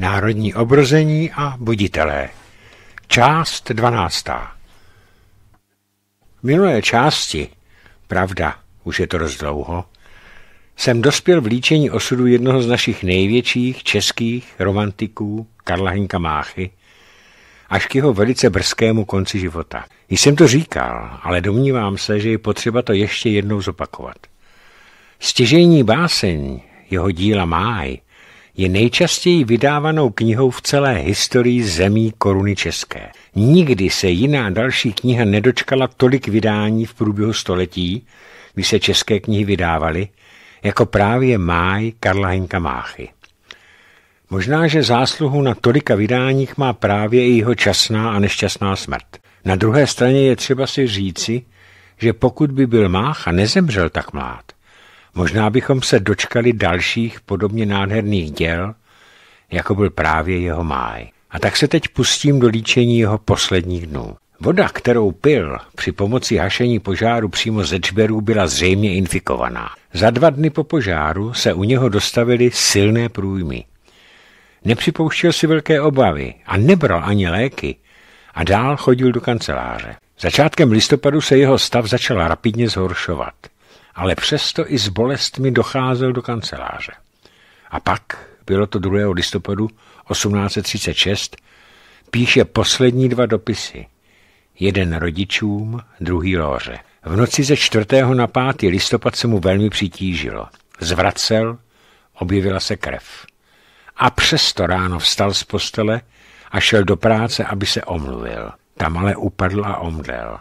Národní obrození a buditelé. Část 12. V minulé části, pravda, už je to rozdlouho, jsem dospěl v líčení osudu jednoho z našich největších českých romantiků, Karla Hinka Máchy, až k jeho velice brzkému konci života. Již jsem to říkal, ale domnívám se, že je potřeba to ještě jednou zopakovat. Stěžení báseň jeho díla Máj je nejčastěji vydávanou knihou v celé historii zemí koruny české. Nikdy se jiná další kniha nedočkala tolik vydání v průběhu století, kdy se české knihy vydávaly, jako právě Máj Karla Hinka Máchy. Možná, že zásluhu na tolika vydáních má právě i jeho časná a nešťastná smrt. Na druhé straně je třeba si říci, že pokud by byl Mácha nezemřel tak mlád, Možná bychom se dočkali dalších podobně nádherných děl, jako byl právě jeho máj. A tak se teď pustím do líčení jeho posledních dnů. Voda, kterou pil při pomoci hašení požáru přímo ze džberů, byla zřejmě infikovaná. Za dva dny po požáru se u něho dostavily silné průjmy. Nepřipouštěl si velké obavy a nebral ani léky a dál chodil do kanceláře. Začátkem listopadu se jeho stav začal rapidně zhoršovat ale přesto i s bolestmi docházel do kanceláře. A pak, bylo to 2. listopadu 1836, píše poslední dva dopisy. Jeden rodičům, druhý Lóře. V noci ze 4. na 5. listopad se mu velmi přitížilo. Zvracel, objevila se krev. A přesto ráno vstal z postele a šel do práce, aby se omluvil. Tam ale upadl a omdlel.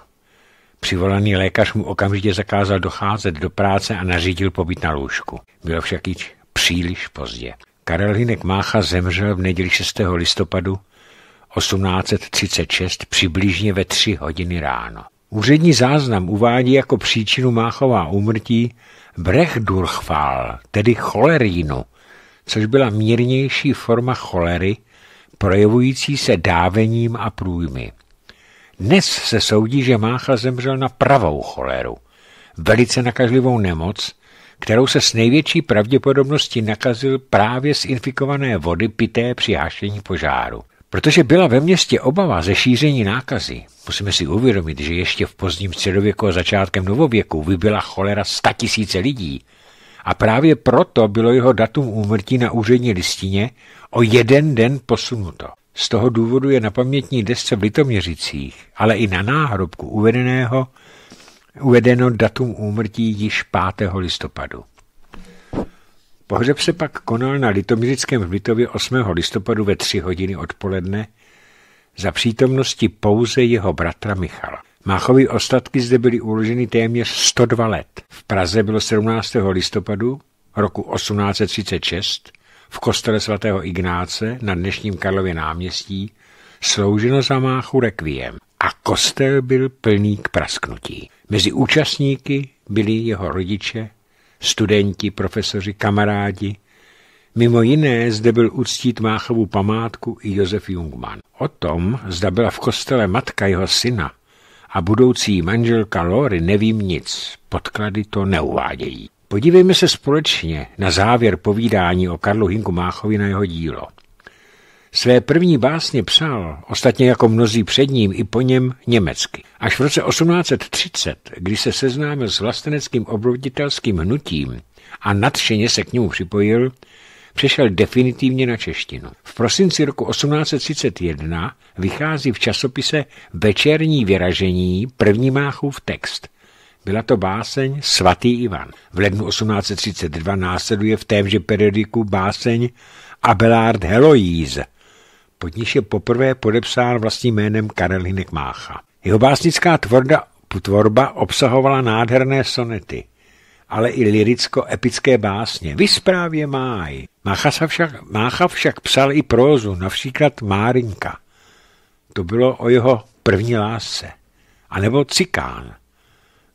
Přivolaný lékař mu okamžitě zakázal docházet do práce a nařídil pobyt na lůžku. Bylo však již příliš pozdě. Karel Hinek Mácha zemřel v neděli 6. listopadu 1836 přibližně ve 3 hodiny ráno. Úřední záznam uvádí jako příčinu Máchová úmrtí brechdurchval, tedy cholerínu, což byla mírnější forma cholery, projevující se dávením a průjmy. Dnes se soudí, že Mácha zemřel na pravou choleru, velice nakažlivou nemoc, kterou se s největší pravděpodobností nakazil právě z infikované vody pité při hášení požáru. Protože byla ve městě obava ze šíření nákazy, musíme si uvědomit, že ještě v pozdním středověku a začátkem novověku vybyla cholera sta tisíce lidí. A právě proto bylo jeho datum úmrtí na úřední listině o jeden den posunuto. Z toho důvodu je na pamětní desce v Litoměřicích, ale i na náhrobku uvedeného, uvedeno datum úmrtí již 5. listopadu. Pohřeb se pak konal na Litoměřickém v Litově 8. listopadu ve 3 hodiny odpoledne za přítomnosti pouze jeho bratra Michala. Máchovy ostatky zde byly uloženy téměř 102 let. V Praze bylo 17. listopadu roku 1836 v kostele svatého Ignáce na dnešním Karlově náměstí slouženo za máchu rekviem a kostel byl plný k prasknutí. Mezi účastníky byli jeho rodiče, studenti, profesoři, kamarádi. Mimo jiné zde byl uctít Máchovu památku i Josef Jungmann. O tom, zda byla v kostele matka jeho syna a budoucí manželka Lory, nevím nic. Podklady to neuvádějí. Podívejme se společně na závěr povídání o Karlu Hinku Máchovi na jeho dílo. Své první básně psal, ostatně jako mnozí před ním i po něm, německy. Až v roce 1830, kdy se seznámil s vlasteneckým obroditelským hnutím a nadšeně se k němu připojil, přešel definitivně na češtinu. V prosinci roku 1831 vychází v časopise Večerní vyražení první máchův text – byla to báseň Svatý Ivan. V lednu 1832 následuje v témže periodiku báseň Abelard Heloise. Pod níž je poprvé podepsán vlastním jménem Karel Hinek Mácha. Jeho básnická tvorba, tvorba obsahovala nádherné sonety, ale i liricko-epické básně. Vysprávě máj. Mácha však, Mácha však psal i prózu, například Márinka. To bylo o jeho první lásce. A nebo Cikán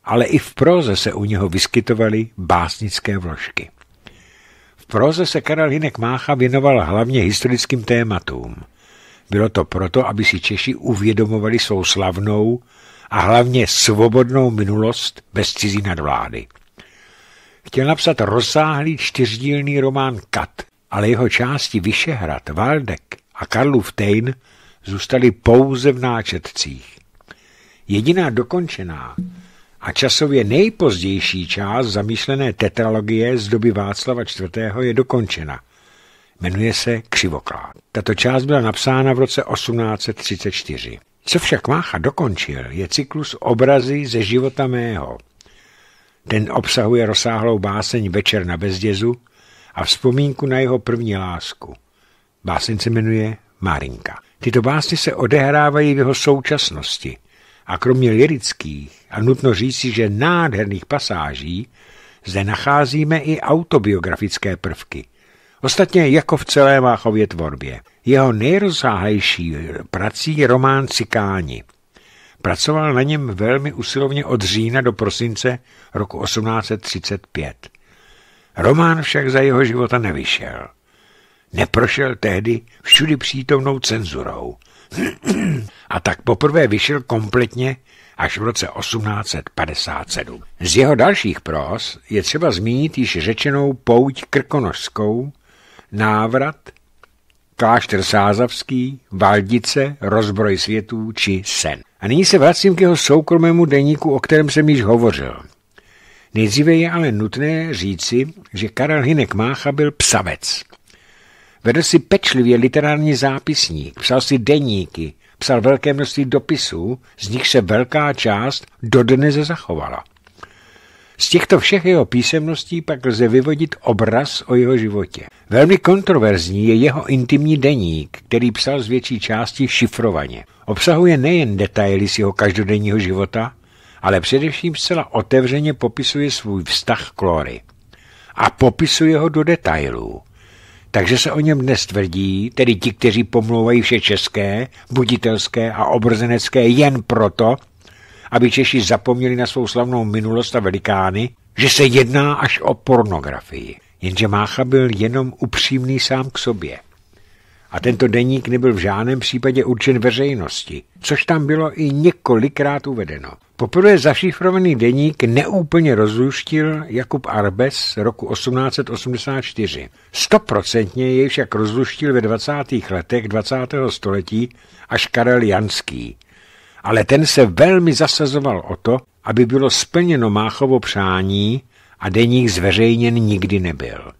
ale i v proze se u něho vyskytovaly básnické vložky. V proze se Karel Hinek Mácha věnoval hlavně historickým tématům. Bylo to proto, aby si Češi uvědomovali svou slavnou a hlavně svobodnou minulost bez cizí nadvlády. Chtěl napsat rozsáhlý čtyřdílný román Kat, ale jeho části Vyšehrad, Valdek a Karlův Tejn zůstaly pouze v náčetcích. Jediná dokončená a časově nejpozdější část zamýšlené tetralogie z doby Václava IV. je dokončena. Jmenuje se Křivoklád. Tato část byla napsána v roce 1834. Co však Mácha dokončil, je cyklus obrazy ze života mého. Ten obsahuje rozsáhlou báseň Večer na bezdězu a vzpomínku na jeho první lásku. Báseň se jmenuje Márinka. Tyto básně se odehrávají v jeho současnosti – a kromě lirických a nutno říci, že nádherných pasáží, zde nacházíme i autobiografické prvky. Ostatně jako v celé Váchově tvorbě. Jeho nejrozsáhlejší prací je román Cikáni. Pracoval na něm velmi usilovně od října do prosince roku 1835. Román však za jeho života nevyšel. Neprošel tehdy všudy přítomnou cenzurou a tak poprvé vyšel kompletně až v roce 1857. Z jeho dalších pros je třeba zmínit již řečenou pouť krkonožskou, návrat, klášter Sázavský, Valdice, rozbroj světů či sen. A nyní se vracím k jeho soukromému deníku, o kterém jsem již hovořil. Nejdříve je ale nutné říci, že Karel Hinek Mácha byl psavec. Vedl si pečlivě literární zápisník, psal si deníky, psal velké množství dopisů, z nich se velká část dodnes zachovala. Z těchto všech jeho písemností pak lze vyvodit obraz o jeho životě. Velmi kontroverzní je jeho intimní deník, který psal z větší části šifrovaně. Obsahuje nejen detaily z jeho každodenního života, ale především zcela otevřeně popisuje svůj vztah k Lory. A popisuje ho do detailů. Takže se o něm dnes tvrdí, tedy ti, kteří pomlouvají vše české, buditelské a obrzenecké jen proto, aby Češi zapomněli na svou slavnou minulost a velikány, že se jedná až o pornografii. Jenže Mácha byl jenom upřímný sám k sobě. A tento deník nebyl v žádném případě určen veřejnosti, což tam bylo i několikrát uvedeno. Poprvé zašifrovaný deník neúplně rozluštil Jakub Arbes roku 1884. Stoprocentně jej však rozluštil ve 20. letech 20. století až Karel Janský. Ale ten se velmi zasazoval o to, aby bylo splněno Máchovo přání a deník zveřejněn nikdy nebyl.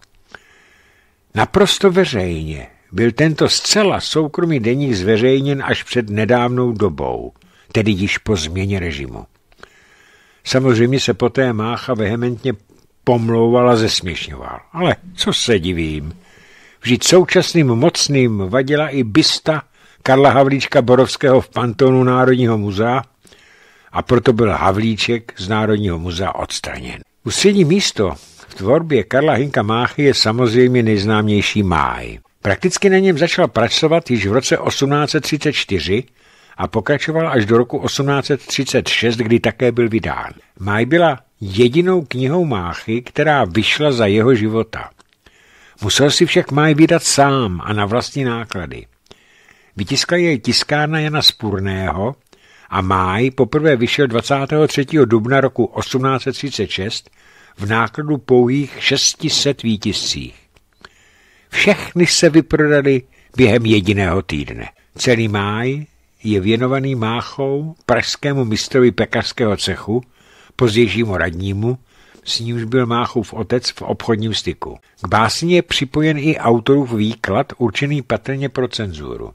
Naprosto veřejně byl tento zcela soukromý deník zveřejněn až před nedávnou dobou – tedy již po změně režimu. Samozřejmě se poté Mácha vehementně pomlouval a zesměšňoval. Ale co se divím, vždyť současným mocným vadila i bysta Karla Havlíčka Borovského v pantonu Národního muzea a proto byl Havlíček z Národního muzea odstraněn. Ústřední místo v tvorbě Karla Hinka Máchy je samozřejmě nejznámější máj. Prakticky na něm začal pracovat již v roce 1834 a pokračoval až do roku 1836, kdy také byl vydán. Máj byla jedinou knihou Máchy, která vyšla za jeho života. Musel si však Máj vydat sám a na vlastní náklady. Vytiskla jej tiskárna Jana Spurného a Máj poprvé vyšel 23. dubna roku 1836 v nákladu pouhých 600 výtiscích. Všechny se vyprodali během jediného týdne. Celý máj je věnovaný Máchou pražskému mistrovi pekařského cechu, pozdějšímu radnímu, s nímž byl Máchův otec v obchodním styku. K básni je připojen i autorův výklad, určený patrně pro cenzuru.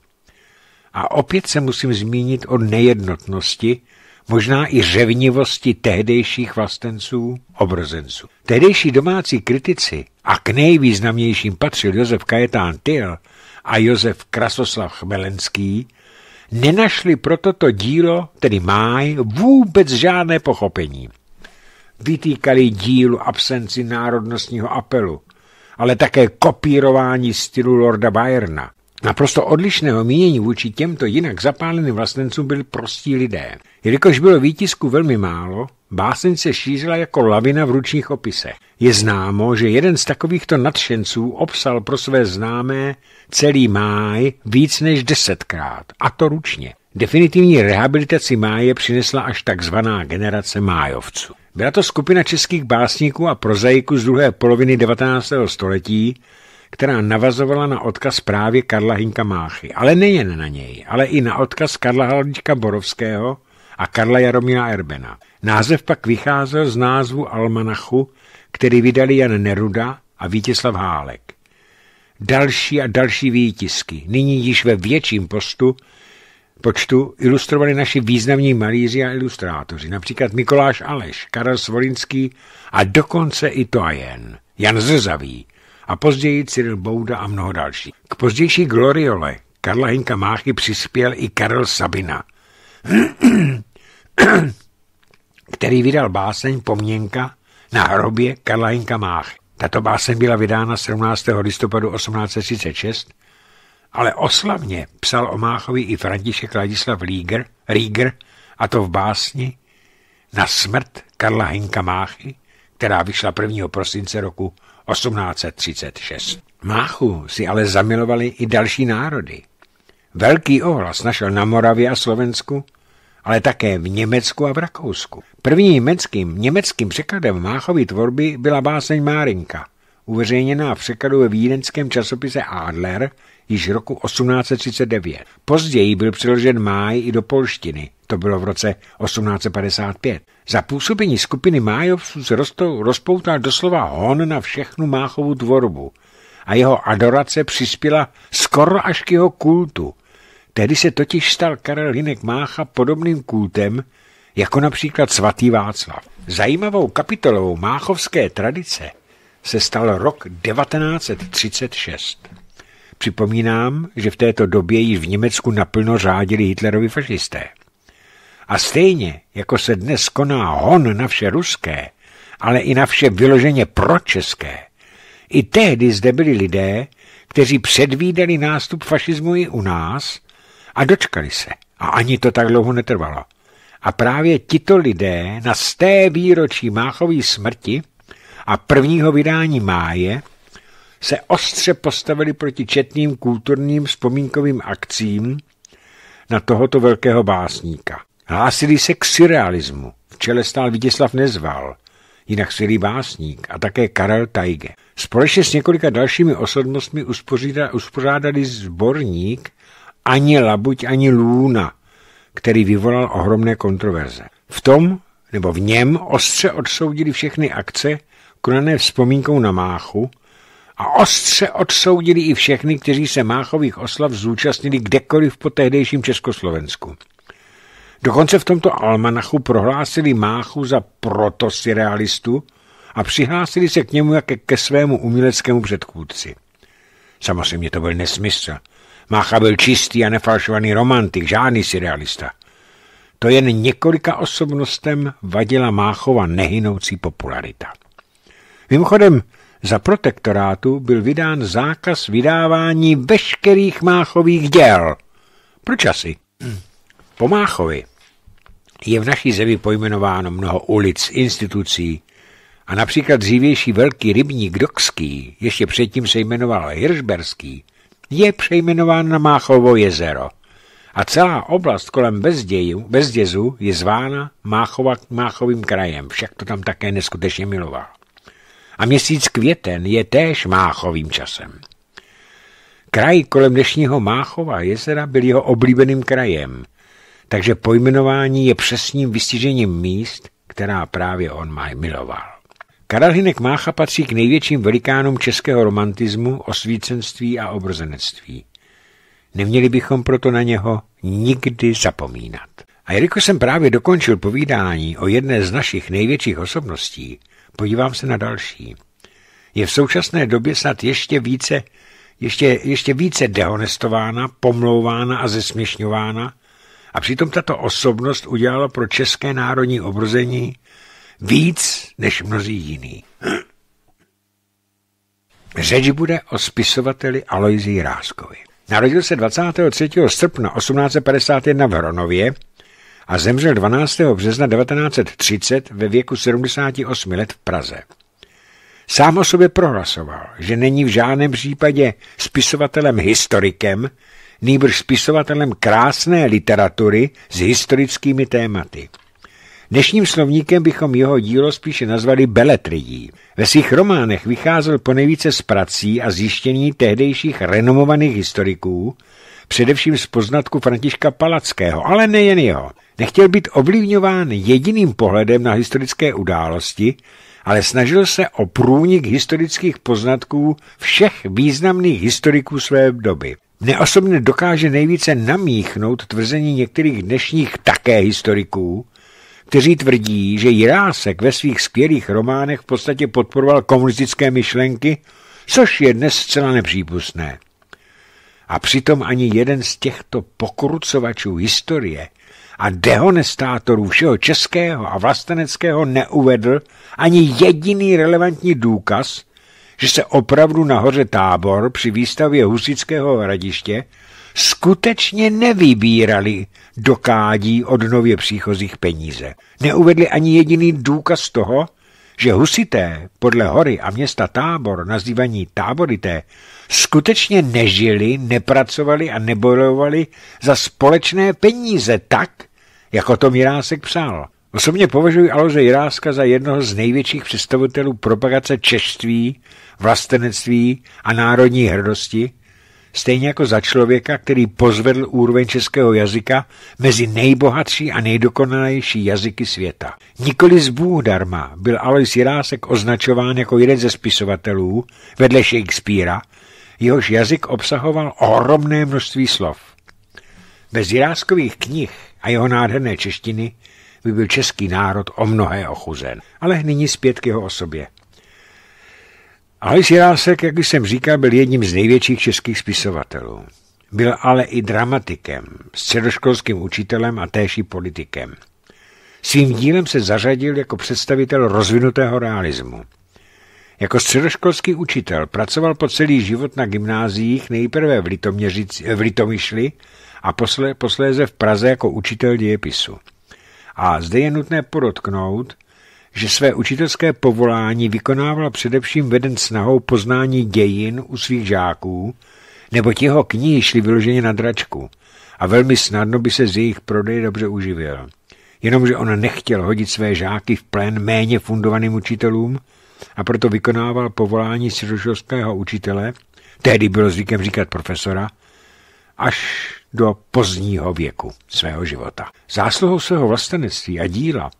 A opět se musím zmínit o nejednotnosti, možná i řevnivosti tehdejších vlastenců, obrozenců. Tehdejší domácí kritici a k nejvýznamnějším patřil Josef Kajetán Tyl a Josef Krasoslav Chmelenský – nenašli pro toto dílo, tedy máj, vůbec žádné pochopení. Vytýkali dílu absenci národnostního apelu, ale také kopírování stylu Lorda Bayerna. Naprosto odlišného mínění vůči těmto jinak zapáleným vlastencům byli prostí lidé. Jelikož bylo výtisku velmi málo, Báseň se šířila jako lavina v ručních opisech. Je známo, že jeden z takovýchto nadšenců obsal pro své známé celý máj víc než desetkrát, a to ručně. Definitivní rehabilitaci máje přinesla až takzvaná generace májovců. Byla to skupina českých básníků a prozaiků z druhé poloviny 19. století, která navazovala na odkaz právě Karla Hinka Máchy. Ale nejen na něj, ale i na odkaz Karla Halodíčka Borovského a Karla Jaromíra Erbena. Název pak vycházel z názvu almanachu, který vydali Jan Neruda a Vítězslav Hálek. Další a další výtisky, nyní již ve větším postu, počtu ilustrovali naši významní malíři a ilustrátoři, například Mikoláš Aleš, Karel Svolinský a dokonce i Toajen, Jan Zrzavý a později Cyril Bouda a mnoho dalších. K pozdější gloriole Karla Hinka Máchy přispěl i Karel Sabina. který vydal báseň Poměnka na hrobě Karla Jinka Máchy. Tato báseň byla vydána 17. listopadu 1836, ale oslavně psal o Máchovi i František Ladislav Ríger Ríger, a to v básni na smrt Karla Hinka Máchy, která vyšla 1. prosince roku 1836. Máchu si ale zamilovali i další národy. Velký ohlas našel na Moravě a Slovensku ale také v Německu a v Rakousku. Prvním německým, německým překladem Máchovy tvorby byla báseň Márinka, uveřejněná v překladu ve vídeňském časopise Adler již roku 1839. Později byl přiložen Máj i do polštiny, to bylo v roce 1855. Za působení skupiny Májovců se rozpoutal doslova hon na všechnu Máchovu tvorbu a jeho adorace přispěla skoro až k jeho kultu, Tehdy se totiž stal Karel Hinek Mácha podobným kultem, jako například svatý Václav. Zajímavou kapitolou máchovské tradice se stal rok 1936. Připomínám, že v této době již v Německu naplno řádili Hitlerovi fašisté. A stejně, jako se dnes koná hon na vše ruské, ale i na vše vyloženě pročeské, i tehdy zde byli lidé, kteří předvídali nástup fašismu i u nás a dočkali se. A ani to tak dlouho netrvalo. A právě tito lidé na sté výročí Máchové smrti a prvního vydání Máje se ostře postavili proti četným kulturním vzpomínkovým akcím na tohoto velkého básníka. Hlásili se k surrealismu. V čele stál Vítězslav Nezval, jinak silý básník, a také Karel Tajge. Společně s několika dalšími osobnostmi uspořádali sborník ani labuť, ani lůna, který vyvolal ohromné kontroverze. V tom nebo v něm ostře odsoudili všechny akce konané vzpomínkou na Máchu a ostře odsoudili i všechny, kteří se Máchových oslav zúčastnili kdekoliv po tehdejším Československu. Dokonce v tomto almanachu prohlásili Máchu za protosyrealistu a přihlásili se k němu jako ke svému uměleckému předchůdci. Samozřejmě to byl nesmysl. Mácha byl čistý a nefalšovaný romantik, žádný surrealista. To jen několika osobnostem vadila Máchova nehynoucí popularita. Mimochodem, za protektorátu byl vydán zákaz vydávání veškerých Máchových děl. Proč asi? Po Máchovi je v naší zemi pojmenováno mnoho ulic, institucí a například dřívější velký rybník Dokský, ještě předtím se jmenoval Hiršberský, je přejmenován na Máchovo jezero a celá oblast kolem Bezdějů, Bezdězu je zvána Máchova, Máchovým krajem, však to tam také neskutečně miloval. A měsíc květen je též Máchovým časem. Kraj kolem dnešního Máchova jezera byl jeho oblíbeným krajem, takže pojmenování je přesným vystižením míst, která právě on má miloval. Karel Hinek Mácha patří k největším velikánům českého romantismu, osvícenství a obrozenectví. Neměli bychom proto na něho nikdy zapomínat. A jelikož jsem právě dokončil povídání o jedné z našich největších osobností, podívám se na další. Je v současné době snad ještě více, ještě, ještě více dehonestována, pomlouvána a zesměšňována a přitom tato osobnost udělala pro české národní obrození víc než mnozí jiní. Řeč bude o spisovateli Aloisii Ráskovi. Narodil se 23. srpna 1851 v Hronově a zemřel 12. března 1930 ve věku 78 let v Praze. Sám o sobě prohlasoval, že není v žádném případě spisovatelem historikem, nýbrž spisovatelem krásné literatury s historickými tématy. Dnešním slovníkem bychom jeho dílo spíše nazvali beletrií. Ve svých románech vycházel ponejvíce z prací a zjištění tehdejších renomovaných historiků, především z poznatku Františka Palackého, ale nejen jeho. Nechtěl být ovlivňován jediným pohledem na historické události, ale snažil se o průnik historických poznatků všech významných historiků své doby. Mne osobně dokáže nejvíce namíchnout tvrzení některých dnešních také historiků, kteří tvrdí, že Jirásek ve svých skvělých románech v podstatě podporoval komunistické myšlenky, což je dnes zcela nepřípustné. A přitom ani jeden z těchto pokrucovačů historie a dehonestátorů všeho českého a vlasteneckého neuvedl ani jediný relevantní důkaz, že se opravdu nahoře tábor při výstavě Husického hradiště skutečně nevybírali dokádí od nově příchozích peníze. Neuvedli ani jediný důkaz toho, že husité podle hory a města tábor, nazývaní táborité, skutečně nežili, nepracovali a nebojovali za společné peníze tak, jako to Mirásek psal. Osobně považuji Alože Jiráska za jednoho z největších představitelů propagace češství, vlastenectví a národní hrdosti, stejně jako za člověka, který pozvedl úroveň českého jazyka mezi nejbohatší a nejdokonalejší jazyky světa. Nikoli z Bůh darma byl Alois Jirásek označován jako jeden ze spisovatelů vedle Shakespearea, jehož jazyk obsahoval ohromné množství slov. Bez Jiráskových knih a jeho nádherné češtiny by byl český národ o mnohé ochuzen. Ale nyní zpět k jeho osobě. Alois Jirásek, jak jsem říkal, byl jedním z největších českých spisovatelů. Byl ale i dramatikem, středoškolským učitelem a též i politikem. Svým dílem se zařadil jako představitel rozvinutého realismu. Jako středoškolský učitel pracoval po celý život na gymnáziích nejprve v, eh, v Litomyšli a posléze v Praze jako učitel dějepisu. A zde je nutné podotknout, že své učitelské povolání vykonával především veden snahou poznání dějin u svých žáků, nebo jeho knihy šly vyloženě na dračku a velmi snadno by se z jejich prodej dobře uživil. Jenomže on nechtěl hodit své žáky v plén méně fundovaným učitelům a proto vykonával povolání středoškolského učitele, tehdy bylo zvykem říkat profesora, až do pozdního věku svého života. Zásluhou svého vlastenectví a díla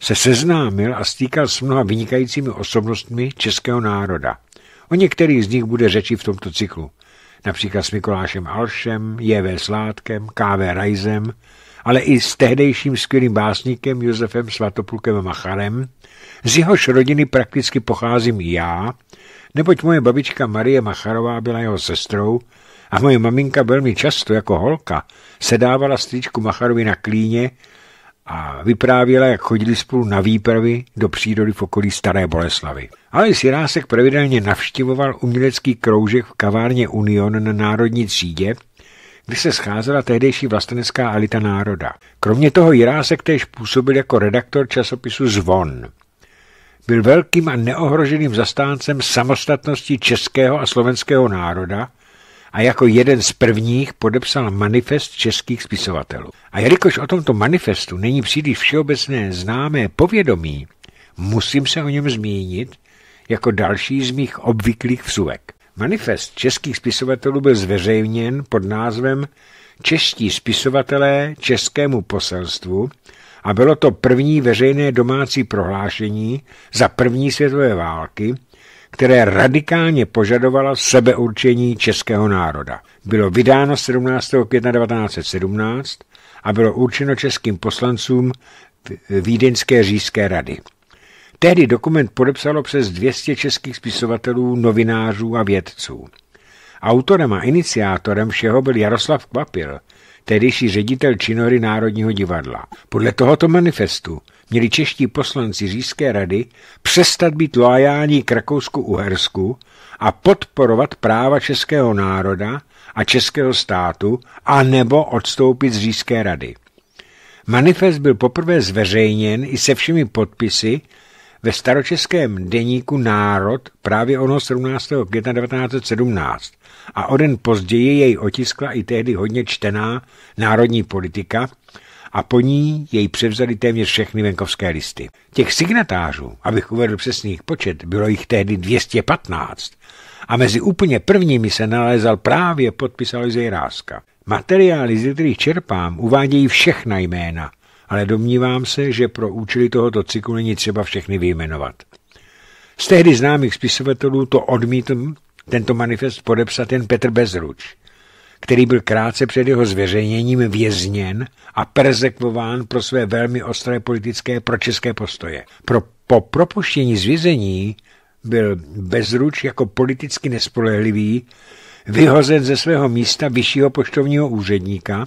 se seznámil a stýkal s mnoha vynikajícími osobnostmi českého národa. O některých z nich bude řeči v tomto cyklu, například s Mikulášem Alšem, J.V. Sládkem, K.V. Rajzem, ale i s tehdejším skvělým básníkem Josefem Svatopulkem Macharem, z jehož rodiny prakticky pocházím já, neboť moje babička Marie Macharová byla jeho sestrou a moje maminka velmi často jako holka sedávala stříčku Macharovi na klíně a vyprávěla, jak chodili spolu na výpravy do přírody v okolí Staré Boleslavy. Ale Sirásek pravidelně navštěvoval umělecký kroužek v kavárně Union na národní třídě, kdy se scházela tehdejší vlastenecká elita národa. Kromě toho Jirásek též působil jako redaktor časopisu Zvon. Byl velkým a neohroženým zastáncem samostatnosti českého a slovenského národa a jako jeden z prvních podepsal manifest českých spisovatelů. A jelikož o tomto manifestu není příliš všeobecné známé povědomí, musím se o něm zmínit jako další z mých obvyklých vsuvek. Manifest českých spisovatelů byl zveřejněn pod názvem Čeští spisovatelé českému poselstvu a bylo to první veřejné domácí prohlášení za první světové války, které radikálně požadovalo sebeurčení českého národa. Bylo vydáno 17. května 1917 a bylo určeno českým poslancům Vídeňské říšské rady. Tehdy dokument podepsalo přes 200 českých spisovatelů, novinářů a vědců. Autorem a iniciátorem všeho byl Jaroslav Kvapil – tedyší ředitel činory Národního divadla. Podle tohoto manifestu měli čeští poslanci Říšské rady přestat být loajální k Rakousku-Uhersku a podporovat práva českého národa a českého státu a nebo odstoupit z Říšské rady. Manifest byl poprvé zveřejněn i se všemi podpisy ve staročeském deníku Národ právě ono 17. května 1917 a o den později jej otiskla i tehdy hodně čtená národní politika a po ní jej převzali téměř všechny venkovské listy. Těch signatářů, abych uvedl přesný počet, bylo jich tehdy 215 a mezi úplně prvními se nalézal právě podpis Aloisej Ráska. Materiály, z kterých čerpám, uvádějí všechna jména, ale domnívám se, že pro účely tohoto cyklu není třeba všechny vyjmenovat. Z tehdy známých spisovatelů to odmítl tento manifest podepsat jen Petr Bezruč, který byl krátce před jeho zveřejněním vězněn a persekvován pro své velmi ostré politické pročeské postoje. Pro, po propuštění z vězení byl Bezruč jako politicky nespolehlivý vyhozen ze svého místa vyššího poštovního úředníka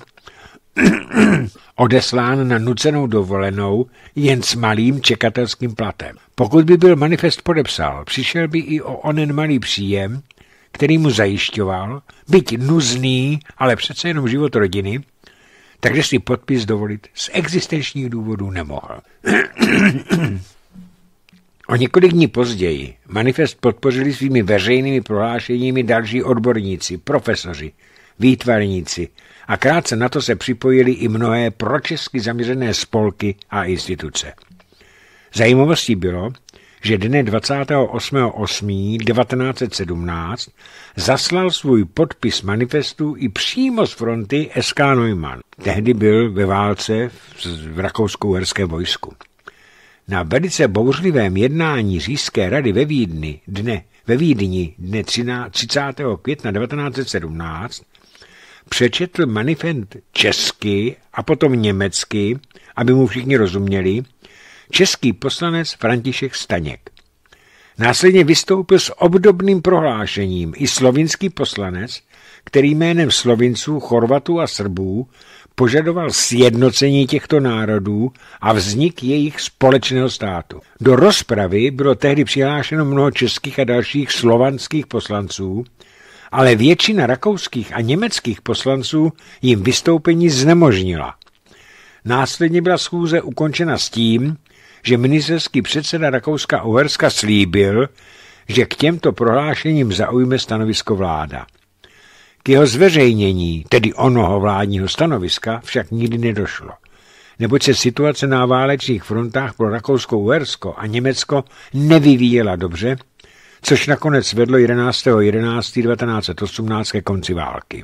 odeslán na nucenou dovolenou jen s malým čekatelským platem. Pokud by byl manifest podepsal, přišel by i o onen malý příjem, který mu zajišťoval, byť nuzný, ale přece jenom život rodiny, takže si podpis dovolit z existenčních důvodů nemohl. O několik dní později manifest podpořili svými veřejnými prohlášeními další odborníci, profesoři, výtvarníci a krátce na to se připojili i mnohé pročesky zaměřené spolky a instituce. Zajímavostí bylo, že dne 28.8.1917 zaslal svůj podpis manifestu i přímo z fronty SK Neumann. Tehdy byl ve válce v rakousko-uherském vojsku. Na velice bouřlivém jednání Říšské rady ve Vídni dne, ve Vídni dne 30. května 1917 přečetl manifest česky a potom německy, aby mu všichni rozuměli, český poslanec František Staněk. Následně vystoupil s obdobným prohlášením i slovinský poslanec, který jménem Slovinců, Chorvatů a Srbů požadoval sjednocení těchto národů a vznik jejich společného státu. Do rozpravy bylo tehdy přihlášeno mnoho českých a dalších slovanských poslanců, ale většina rakouských a německých poslanců jim vystoupení znemožnila. Následně byla schůze ukončena s tím, že ministerský předseda Rakouska Uherska slíbil, že k těmto prohlášením zaujme stanovisko vláda. K jeho zveřejnění, tedy onoho vládního stanoviska, však nikdy nedošlo, neboť se situace na válečných frontách pro Rakousko-Uhersko a Německo nevyvíjela dobře což nakonec vedlo 11.11.1918 ke konci války.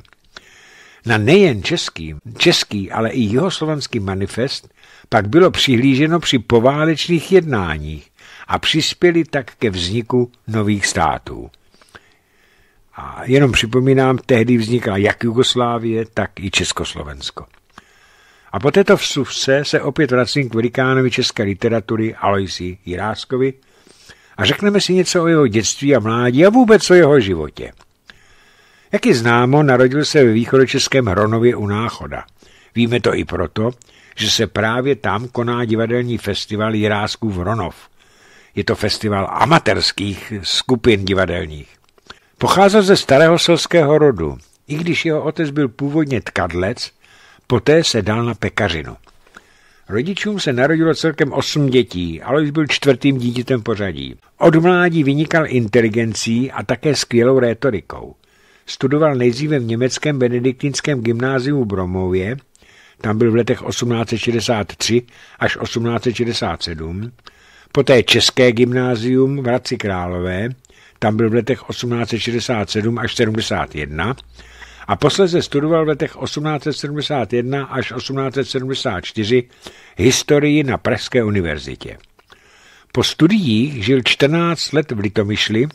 Na nejen český, český, ale i jihoslovanský manifest pak bylo přihlíženo při poválečných jednáních a přispěli tak ke vzniku nových států. A jenom připomínám, tehdy vznikla jak Jugoslávie, tak i Československo. A po této vsuvce se opět vracím k velikánovi české literatury Aloisi Jiráskovi, a řekneme si něco o jeho dětství a mládí a vůbec o jeho životě. Jak je známo, narodil se ve východočeském Hronově u Náchoda. Víme to i proto, že se právě tam koná divadelní festival Jirásků v Hronov. Je to festival amatérských skupin divadelních. Pocházel ze starého selského rodu. I když jeho otec byl původně tkadlec, poté se dal na pekařinu. Rodičům se narodilo celkem osm dětí, ale už byl čtvrtým dítětem pořadí. Od mládí vynikal inteligencí a také skvělou rétorikou. Studoval nejdříve v německém benediktinském gymnáziu v Bromově, tam byl v letech 1863 až 1867, poté České gymnázium v Hradci Králové, tam byl v letech 1867 až 71 a posleze studoval v letech 1871 až 1874 historii na Pražské univerzitě. Po studiích žil 14 let v Litomyšli,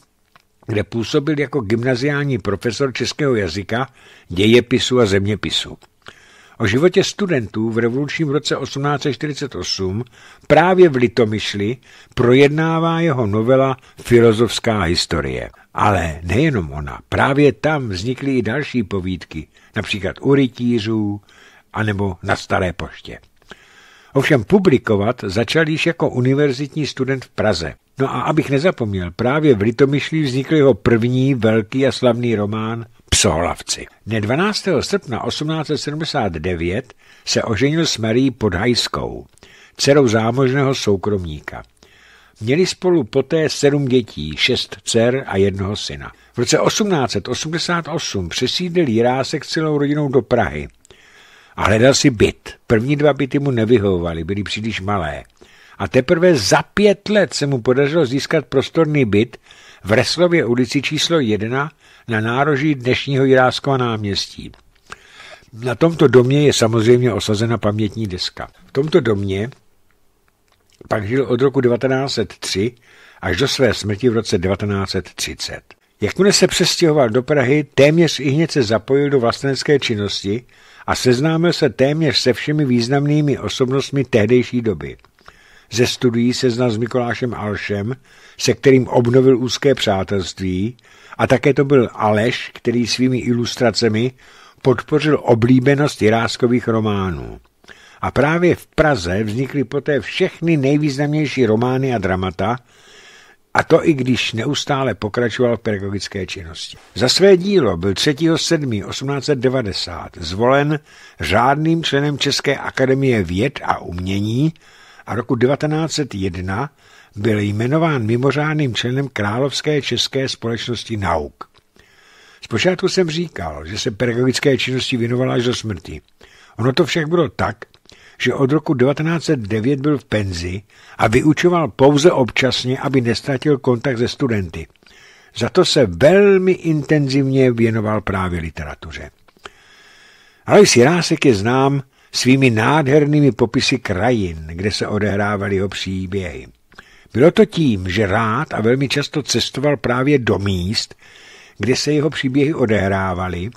kde působil jako gymnaziální profesor českého jazyka, dějepisu a zeměpisu o životě studentů v revolučním roce 1848 právě v Litomyšli projednává jeho novela Filozofská historie. Ale nejenom ona, právě tam vznikly i další povídky, například u rytířů, anebo na Staré poště. Ovšem publikovat začal již jako univerzitní student v Praze. No a abych nezapomněl, právě v Litomyšli vznikl jeho první velký a slavný román psoholavci. Dne 12. srpna 1879 se oženil s Marí Podhajskou, dcerou zámožného soukromníka. Měli spolu poté sedm dětí, šest dcer a jednoho syna. V roce 1888 přesídlil Jirásek celou rodinou do Prahy a hledal si byt. První dva byty mu nevyhovovaly, byly příliš malé. A teprve za pět let se mu podařilo získat prostorný byt v Reslově ulici číslo 1 na nároží dnešního Jiráskova náměstí. Na tomto domě je samozřejmě osazena pamětní deska. V tomto domě pak žil od roku 1903 až do své smrti v roce 1930. Jakmile se přestěhoval do Prahy, téměř i hned se zapojil do vlastenecké činnosti a seznámil se téměř se všemi významnými osobnostmi tehdejší doby. Ze studií seznal s Mikulášem Alšem, se kterým obnovil úzké přátelství a také to byl Aleš, který svými ilustracemi podpořil oblíbenost Jiráskových románů. A právě v Praze vznikly poté všechny nejvýznamnější romány a dramata, a to i když neustále pokračoval v pedagogické činnosti. Za své dílo byl 3.7.1890 zvolen řádným členem České akademie věd a umění a roku 1901 byl jmenován mimořádným členem Královské české společnosti nauk. Zpočátku jsem říkal, že se pedagogické činnosti věnoval až do smrti. Ono to však bylo tak, že od roku 1909 byl v penzi a vyučoval pouze občasně, aby nestratil kontakt se studenty. Za to se velmi intenzivně věnoval právě literatuře. Alois Jirásek je znám svými nádhernými popisy krajin, kde se odehrávaly jeho příběhy. Bylo to tím, že rád a velmi často cestoval právě do míst, kde se jeho příběhy odehrávaly,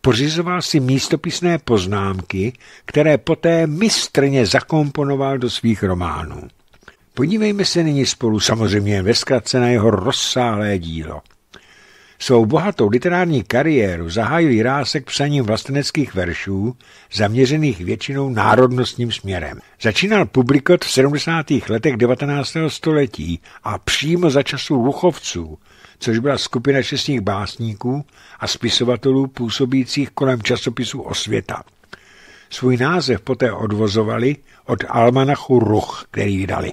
pořizoval si místopisné poznámky, které poté mistrně zakomponoval do svých románů. Podívejme se nyní spolu samozřejmě ve zkratce na jeho rozsáhlé dílo – Svou bohatou literární kariéru zahájil Jirásek psaním vlasteneckých veršů, zaměřených většinou národnostním směrem. Začínal publikovat v 70. letech 19. století a přímo za času Luchovců, což byla skupina šestních básníků a spisovatelů působících kolem časopisu Osvěta. Svůj název poté odvozovali od almanachu Ruch, který vydali.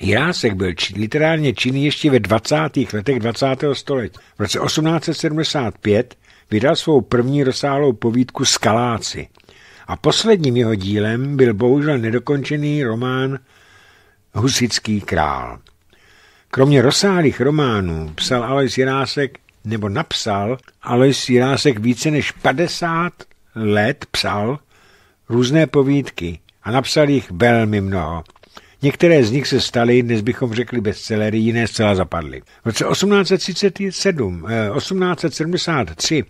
Jirásek byl či, literárně činný ještě ve 20. letech 20. století. V roce 1875 vydal svou první rozsáhlou povídku Skaláci. A posledním jeho dílem byl bohužel nedokončený román Husický král. Kromě rozsáhlých románů psal Alois Jirásek, nebo napsal Alois Jirásek více než 50 let psal různé povídky a napsal jich velmi mnoho. Některé z nich se staly, dnes bychom řekli bestsellery, jiné zcela zapadly. V roce 1837, eh, 1873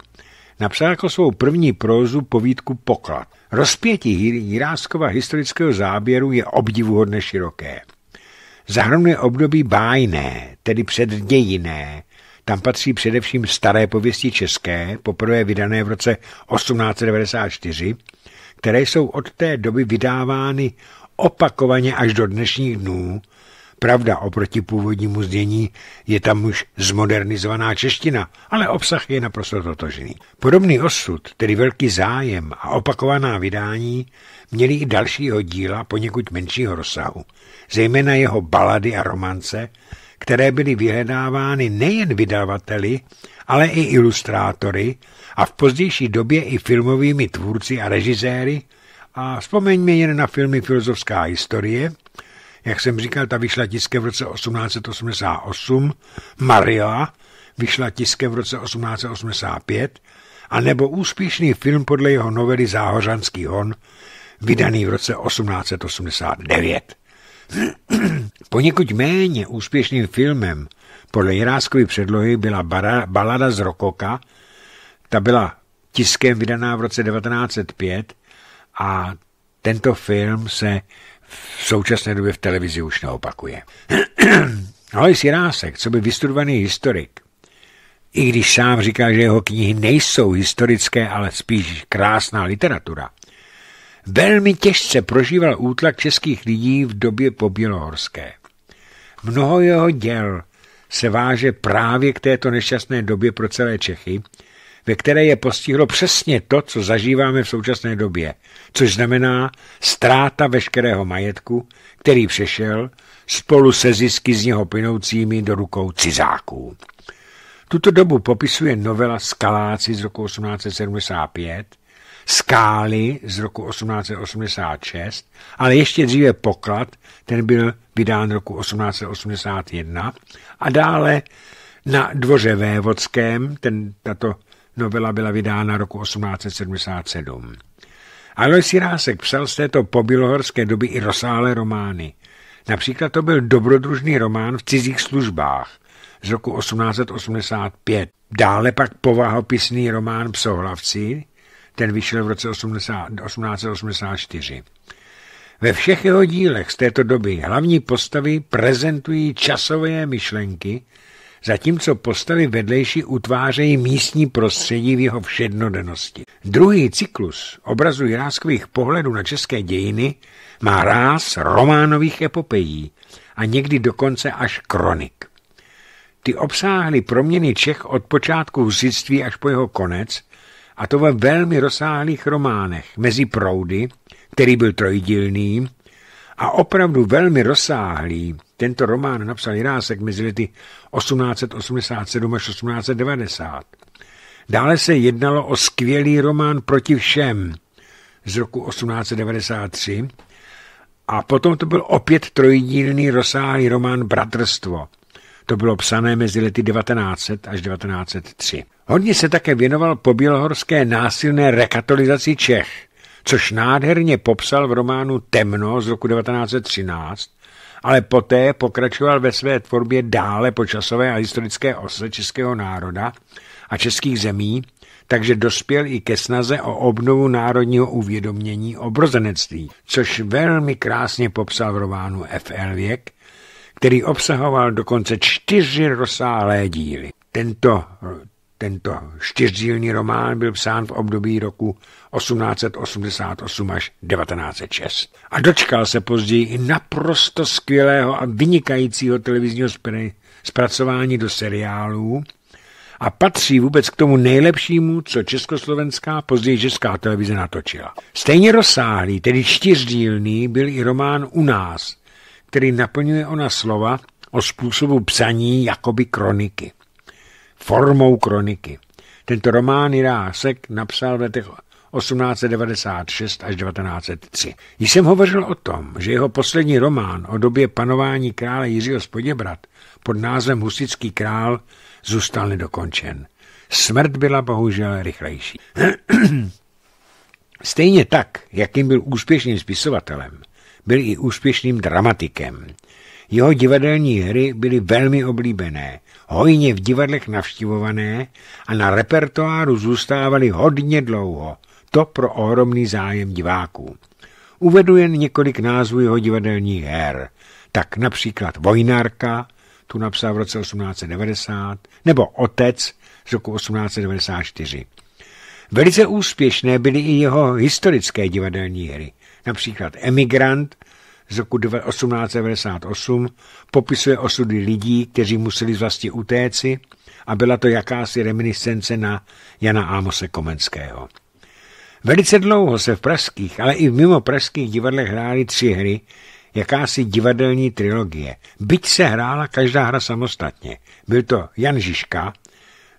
napsal jako svou první prózu povídku Poklad. Rozpětí Jiráskova historického záběru je obdivuhodně široké. Zahrnuje období bájné, tedy předdějiné, tam patří především staré pověsti české, poprvé vydané v roce 1894, které jsou od té doby vydávány opakovaně až do dnešních dnů. Pravda oproti původnímu znění je tam už zmodernizovaná čeština, ale obsah je naprosto totožný. Podobný osud, tedy velký zájem a opakovaná vydání, měli i dalšího díla poněkud menšího rozsahu, zejména jeho balady a romance, které byly vyhledávány nejen vydavateli, ale i ilustrátory a v pozdější době i filmovými tvůrci a režiséry, a vzpomeňme jen na filmy Filozofská historie, jak jsem říkal, ta vyšla tiskem v roce 1888, Maria vyšla tiskem v roce 1885, a nebo úspěšný film podle jeho novely Záhořanský hon, vydaný v roce 1889. Poněkud méně úspěšným filmem podle Jiráskovy předlohy byla balada z Rokoka, ta byla tiskem vydaná v roce 1905 a tento film se v současné době v televizi už neopakuje. Alois Jirásek, co by vystudovaný historik, i když sám říká, že jeho knihy nejsou historické, ale spíš krásná literatura, velmi těžce prožíval útlak českých lidí v době Bělohorské. Mnoho jeho děl se váže právě k této nešťastné době pro celé Čechy ve které je postihlo přesně to, co zažíváme v současné době, což znamená ztráta veškerého majetku, který přešel spolu se zisky z něho plynoucími do rukou cizáků. Tuto dobu popisuje novela Skaláci z roku 1875, Skály z roku 1886, ale ještě dříve Poklad, ten byl vydán roku 1881 a dále na dvoře Vévodském, ten, tato Novela byla vydána roku 1877. Alois Jirásek psal z této pobilohorské doby i rozsáhlé romány. Například to byl dobrodružný román v cizích službách z roku 1885. Dále pak povahopisný román Psohlavci, ten vyšel v roce 80, 1884. Ve všech jeho dílech z této doby hlavní postavy prezentují časové myšlenky, zatímco postavy vedlejší utvářejí místní prostředí v jeho všednodennosti. Druhý cyklus obrazu jiráskových pohledů na české dějiny má ráz románových epopejí a někdy dokonce až kronik. Ty obsáhly proměny Čech od počátku husitství až po jeho konec, a to ve velmi rozsáhlých románech mezi proudy, který byl trojdílný, a opravdu velmi rozsáhlý. Tento román napsal Jirásek mezi lety 1887 až 1890. Dále se jednalo o skvělý román Proti všem z roku 1893 a potom to byl opět trojdílný rozsáhlý román Bratrstvo. To bylo psané mezi lety 1900 až 1903. Hodně se také věnoval pobělohorské násilné rekatolizaci Čech – což nádherně popsal v románu Temno z roku 1913, ale poté pokračoval ve své tvorbě dále po časové a historické ose českého národa a českých zemí, takže dospěl i ke snaze o obnovu národního uvědomění o brozenectví, což velmi krásně popsal v románu F.L. Věk, který obsahoval dokonce čtyři rozsáhlé díly. Tento tento čtyřdílný román byl psán v období roku 1888 až 1906 a dočkal se později i naprosto skvělého a vynikajícího televizního zpracování do seriálů a patří vůbec k tomu nejlepšímu, co československá, později česká televize natočila. Stejně rozsáhlý, tedy čtyřdílný, byl i román U nás, který naplňuje ona slova o způsobu psaní jakoby kroniky formou kroniky. Tento román Jirásek napsal v letech 1896 až 1903. Když jsem hovořil o tom, že jeho poslední román o době panování krále Jiřího z Poděbrad pod názvem Husický král zůstal nedokončen. Smrt byla bohužel rychlejší. Stejně tak, jakým byl úspěšným spisovatelem, byl i úspěšným dramatikem. Jeho divadelní hry byly velmi oblíbené, hojně v divadlech navštivované a na repertoáru zůstávaly hodně dlouho. To pro ohromný zájem diváků. Uvedu jen několik názvů jeho divadelních her. Tak například Vojnárka, tu napsal v roce 1890, nebo Otec z roku 1894. Velice úspěšné byly i jeho historické divadelní hry, například Emigrant z roku 1898 popisuje osudy lidí, kteří museli z vlasti utéci a byla to jakási reminiscence na Jana Ámose Komenského. Velice dlouho se v pražských, ale i v mimo pražských divadlech hrály tři hry, jakási divadelní trilogie. Byť se hrála každá hra samostatně. Byl to Jan Žižka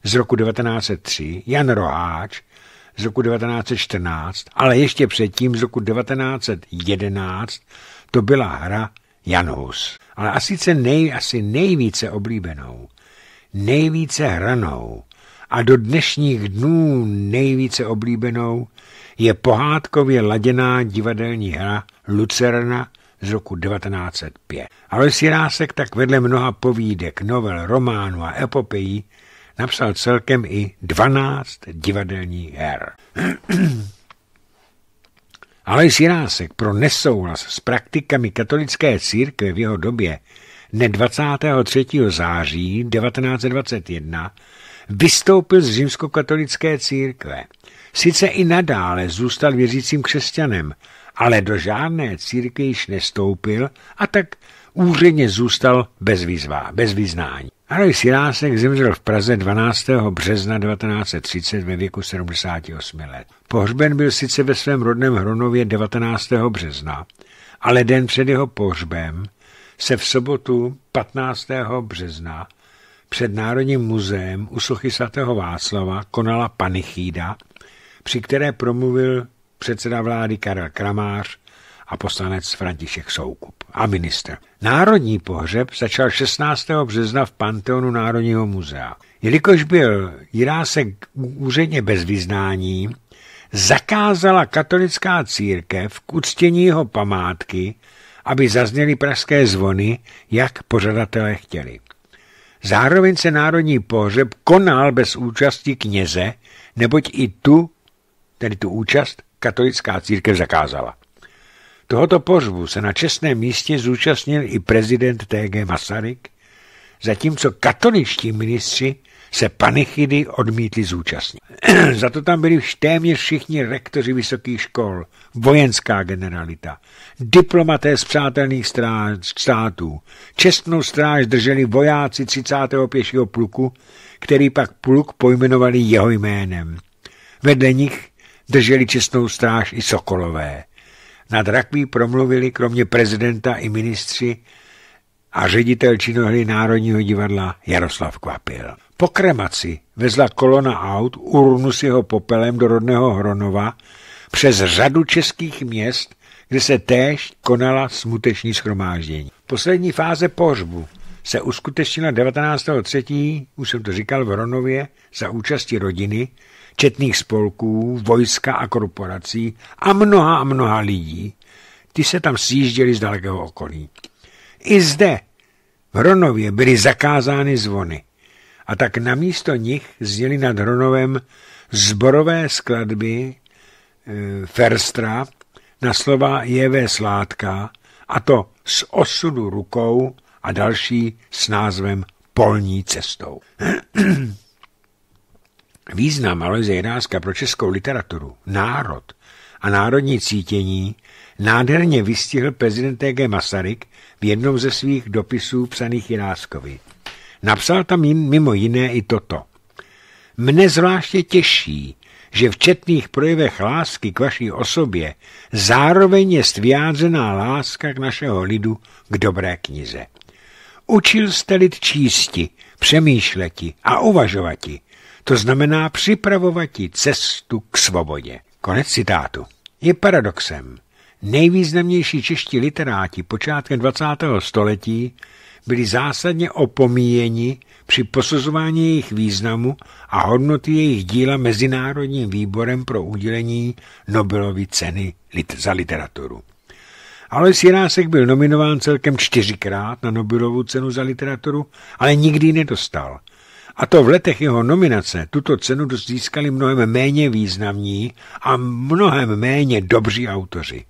z roku 1903, Jan Roháč z roku 1914, ale ještě předtím z roku 1911 to byla hra Janus, Ale asi nej, asi nejvíce oblíbenou, nejvíce hranou a do dnešních dnů nejvíce oblíbenou je pohádkově laděná divadelní hra Lucerna z roku 1905. Alois Jirásek tak vedle mnoha povídek, novel, románů a epopejí napsal celkem i 12 divadelních her. Aleš Jirásek pro nesouhlas s praktikami katolické církve v jeho době dne 23. září 1921 vystoupil z římskokatolické církve. Sice i nadále zůstal věřícím křesťanem, ale do žádné církve již nestoupil a tak úředně zůstal bez, výzva, bez vyznání. Alois Jirásek zemřel v Praze 12. března 1930 ve věku 78 let. Pohřben byl sice ve svém rodném Hronově 19. března, ale den před jeho pohřbem se v sobotu 15. března před Národním muzeem u sochy svatého Václava konala panichída, při které promluvil předseda vlády Karel Kramář, a poslanec František Soukup a minister. Národní pohřeb začal 16. března v Panteonu Národního muzea. Jelikož byl Jirásek úředně bez vyznání, zakázala katolická církev k uctění jeho památky, aby zazněly pražské zvony, jak pořadatelé chtěli. Zároveň se národní pohřeb konal bez účasti kněze, neboť i tu, tedy tu účast, katolická církev zakázala. Tohoto pohřbu se na čestném místě zúčastnil i prezident T.G. Masaryk, zatímco katoličtí ministři se panichidy odmítli zúčastnit. Za to tam byli téměř všichni rektoři vysokých škol, vojenská generalita, diplomaté z přátelných států. Čestnou stráž drželi vojáci 30. pěšího pluku, který pak pluk pojmenovali jeho jménem. Vedle nich drželi čestnou stráž i Sokolové. Nad rakví promluvili kromě prezidenta i ministři a ředitel činohry Národního divadla Jaroslav Kvapil. Po kremaci vezla kolona aut urnu s jeho popelem do rodného Hronova přes řadu českých měst, kde se též konala smuteční schromáždění. Poslední fáze pohřbu se uskutečnila 19.3., už jsem to říkal, v Hronově za účasti rodiny, četných spolků, vojska a korporací a mnoha a mnoha lidí, ty se tam sjížděli z dalekého okolí. I zde, v Hronově, byly zakázány zvony a tak na místo nich zněly nad Hronovem zborové skladby e, Ferstra na slova Jevé Sládka a to s osudu rukou a další s názvem Polní cestou. Význam Alojze Jedáska pro českou literaturu, národ a národní cítění nádherně vystihl prezident T.G. Masaryk v jednom ze svých dopisů psaných Jedáskovi. Napsal tam jim mimo jiné i toto. Mne zvláště těší, že v četných projevech lásky k vaší osobě zároveň je vyjádřená láska k našeho lidu k dobré knize. Učil jste lid čísti, přemýšleti a uvažovati, to znamená připravovat ti cestu k svobodě. Konec citátu. Je paradoxem. Nejvýznamnější čeští literáti počátkem 20. století byli zásadně opomíjeni při posuzování jejich významu a hodnoty jejich díla Mezinárodním výborem pro udělení Nobelovy ceny za literaturu. Alois Jirásek byl nominován celkem čtyřikrát na Nobelovu cenu za literaturu, ale nikdy nedostal – a to v letech jeho nominace tuto cenu získali mnohem méně významní a mnohem méně dobří autoři.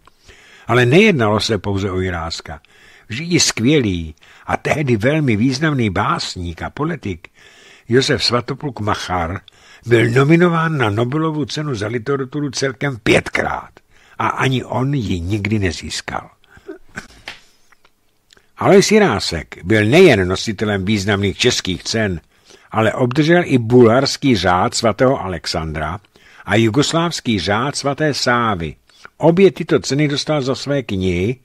Ale nejednalo se pouze o Jiráska. Vždyť i skvělý a tehdy velmi významný básník a politik Josef Svatopluk Machar byl nominován na Nobelovu cenu za literaturu celkem pětkrát a ani on ji nikdy nezískal. Alois Jirásek byl nejen nositelem významných českých cen, ale obdržel i bulharský řád svatého Alexandra a jugoslávský řád svaté Sávy. Obě tyto ceny dostal za své knihy,